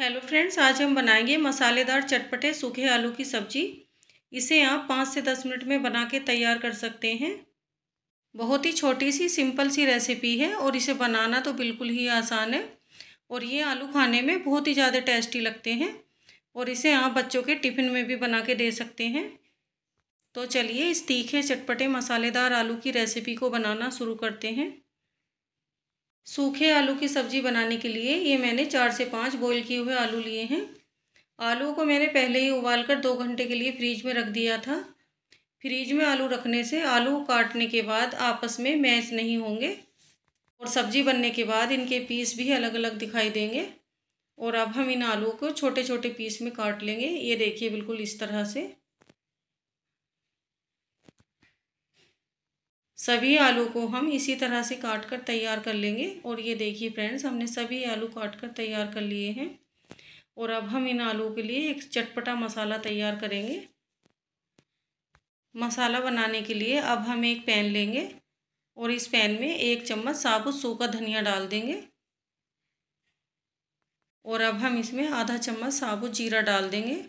hello friends आज हम बनाएंगे मसालेदार चटपटे सूखे आलू की सब्ज़ी इसे आप पाँच से दस मिनट में बना के तैयार कर सकते हैं बहुत ही छोटी सी सिंपल सी रेसिपी है और इसे बनाना तो बिल्कुल ही आसान है और ये आलू खाने में बहुत ही ज़्यादा टेस्टी लगते हैं और इसे आप बच्चों के टिफ़िन में भी बना के दे सकते हैं तो चलिए इस तीखे चटपटे मसालेदार आलू की रेसिपी को बनाना शुरू करते हैं सूखे आलू की सब्ज़ी बनाने के लिए ये मैंने चार से पाँच बॉईल किए हुए आलू लिए हैं आलू को मैंने पहले ही उबाल कर दो घंटे के लिए फ्रीज में रख दिया था फ्रीज में आलू रखने से आलू काटने के बाद आपस में मैच नहीं होंगे और सब्ज़ी बनने के बाद इनके पीस भी अलग अलग दिखाई देंगे और अब हम इन आलू को छोटे छोटे पीस में काट लेंगे ये देखिए बिल्कुल इस तरह से सभी आलू को हम इसी तरह से काट कर तैयार कर लेंगे और ये देखिए फ्रेंड्स हमने सभी आलू काट कर तैयार कर लिए हैं और अब हम इन आलू के लिए एक चटपटा मसाला तैयार करेंगे मसाला बनाने के लिए अब हम एक पैन लेंगे और इस पैन में एक चम्मच साबुत सूखा धनिया डाल देंगे और अब हम इसमें आधा चम्मच साबुत जीरा डाल देंगे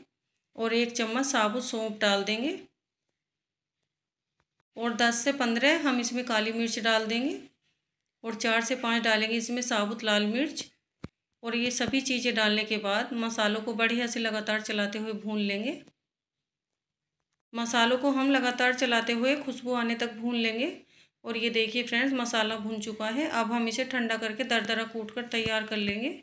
और एक चम्मच साबुत सौंप डाल देंगे और दस से पंद्रह हम इसमें काली मिर्च डाल देंगे और चार से पाँच डालेंगे इसमें साबुत लाल मिर्च और ये सभी चीज़ें डालने के बाद मसालों को बढ़िया से लगातार चलाते हुए भून लेंगे मसालों को हम लगातार चलाते हुए खुशबू आने तक भून लेंगे और ये देखिए फ्रेंड्स मसाला भून चुका है अब हम इसे ठंडा करके दरदरा कूट कर तैयार कर लेंगे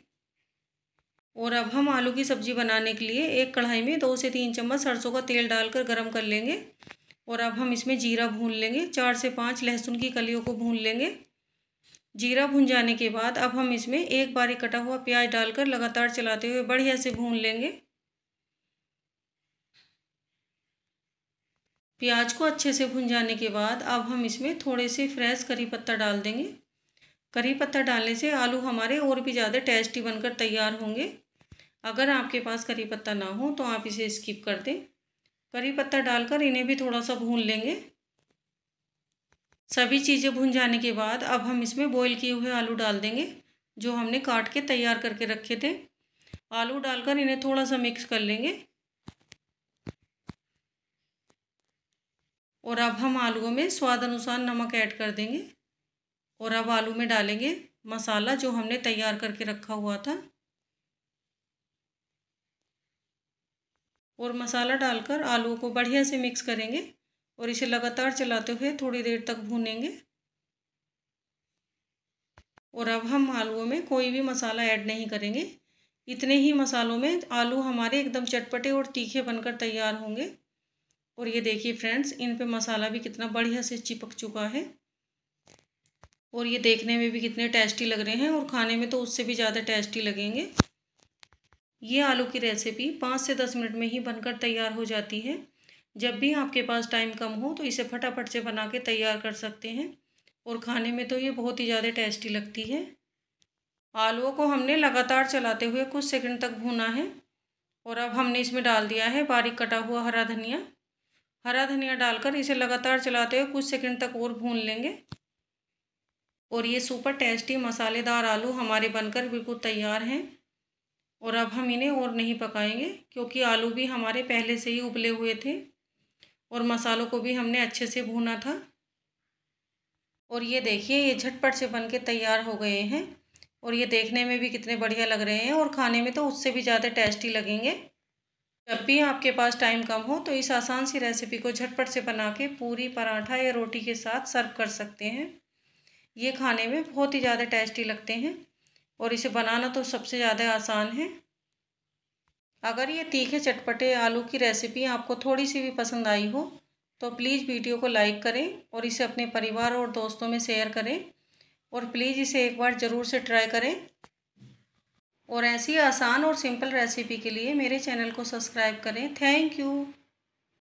और अब हम आलू की सब्ज़ी बनाने के लिए एक कढ़ाई में दो से तीन चम्मच सरसों का तेल डालकर गरम कर लेंगे और अब हम इसमें जीरा भून लेंगे चार से पाँच लहसुन की कलियों को भून लेंगे जीरा भून जाने के बाद अब हम इसमें एक बारी कटा हुआ प्याज डालकर लगातार चलाते हुए बढ़िया से भून लेंगे प्याज को अच्छे से भून जाने के बाद अब हम इसमें थोड़े से फ्रेश करी पत्ता डाल देंगे करी पत्ता डालने से आलू हमारे और भी ज़्यादा टेस्टी बनकर तैयार होंगे अगर आपके पास करी पत्ता ना हो तो आप इसे स्किप कर दें करी पत्ता डालकर इन्हें भी थोड़ा सा भून लेंगे सभी चीज़ें भून जाने के बाद अब हम इसमें बॉईल किए हुए आलू डाल देंगे जो हमने काट के तैयार करके रखे थे आलू डालकर इन्हें थोड़ा सा मिक्स कर लेंगे और अब हम आलूओं में स्वाद अनुसार नमक ऐड कर देंगे और अब आलू में डालेंगे मसाला जो हमने तैयार करके रखा हुआ था और मसाला डालकर आलू को बढ़िया से मिक्स करेंगे और इसे लगातार चलाते हुए थोड़ी देर तक भूनेंगे और अब हम आलूओं में कोई भी मसाला ऐड नहीं करेंगे इतने ही मसालों में आलू हमारे एकदम चटपटे और तीखे बनकर तैयार होंगे और ये देखिए फ्रेंड्स इन पे मसाला भी कितना बढ़िया से चिपक चुका है और ये देखने में भी कितने टेस्टी लग रहे हैं और खाने में तो उससे भी ज़्यादा टेस्टी लगेंगे ये आलू की रेसिपी पाँच से दस मिनट में ही बनकर तैयार हो जाती है जब भी आपके पास टाइम कम हो तो इसे फटाफट से बना के तैयार कर सकते हैं और खाने में तो ये बहुत ही ज़्यादा टेस्टी लगती है आलूओं को हमने लगातार चलाते हुए कुछ सेकंड तक भूना है और अब हमने इसमें डाल दिया है बारीक कटा हुआ हरा धनिया हरा धनिया डालकर इसे लगातार चलाते हुए कुछ सेकंड तक और भून लेंगे और ये सुपर टेस्टी मसालेदार आलू हमारे बनकर बिल्कुल तैयार हैं और अब हम इन्हें और नहीं पकाएंगे क्योंकि आलू भी हमारे पहले से ही उबले हुए थे और मसालों को भी हमने अच्छे से भूना था और ये देखिए ये झटपट से बन के तैयार हो गए हैं और ये देखने में भी कितने बढ़िया लग रहे हैं और खाने में तो उससे भी ज़्यादा टेस्टी लगेंगे जब भी आपके पास टाइम कम हो तो इस आसान सी रेसिपी को झटपट से बना के पूरी पराठा या रोटी के साथ सर्व कर सकते हैं ये खाने में बहुत ही ज़्यादा टेस्टी लगते हैं और इसे बनाना तो सबसे ज़्यादा आसान है अगर ये तीखे चटपटे आलू की रेसिपी आपको थोड़ी सी भी पसंद आई हो तो प्लीज़ वीडियो को लाइक करें और इसे अपने परिवार और दोस्तों में शेयर करें और प्लीज़ इसे एक बार ज़रूर से ट्राई करें और ऐसी आसान और सिंपल रेसिपी के लिए मेरे चैनल को सब्सक्राइब करें थैंक यू